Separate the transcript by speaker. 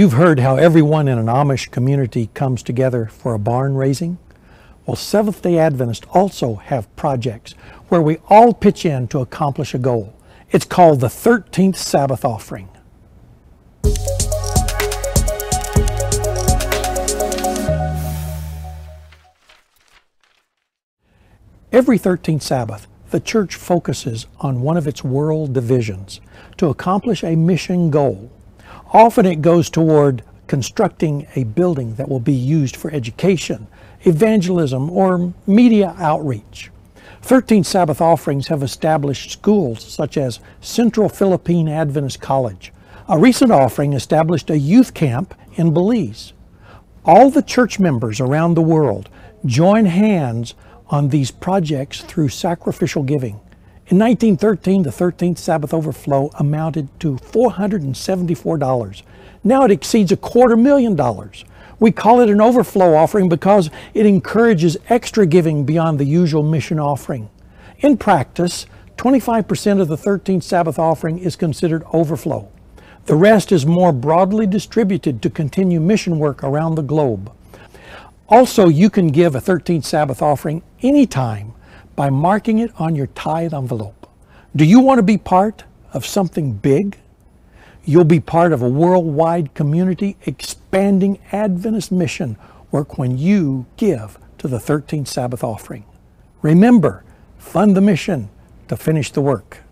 Speaker 1: You've heard how everyone in an Amish
Speaker 2: community comes together for a barn raising. Well, Seventh day Adventists also have projects where we all pitch in to accomplish a goal. It's called the 13th Sabbath Offering. Every 13th Sabbath, the church focuses on one of its world divisions to accomplish a mission goal Often it goes toward constructing a building that will be used for education, evangelism, or media outreach. 13 Sabbath offerings have established schools such as Central Philippine Adventist College. A recent offering established a youth camp in Belize. All the church members around the world join hands on these projects through sacrificial giving. In 1913, the 13th Sabbath overflow amounted to $474. Now it exceeds a quarter million dollars. We call it an overflow offering because it encourages extra giving beyond the usual mission offering. In practice, 25% of the 13th Sabbath offering is considered overflow. The rest is more broadly distributed to continue mission work around the globe. Also, you can give a 13th Sabbath offering anytime by marking it on your tithe envelope. Do you want to be part of something big? You'll be part of a worldwide community expanding Adventist mission work when you give to the 13th Sabbath offering. Remember,
Speaker 1: fund the mission to finish the work.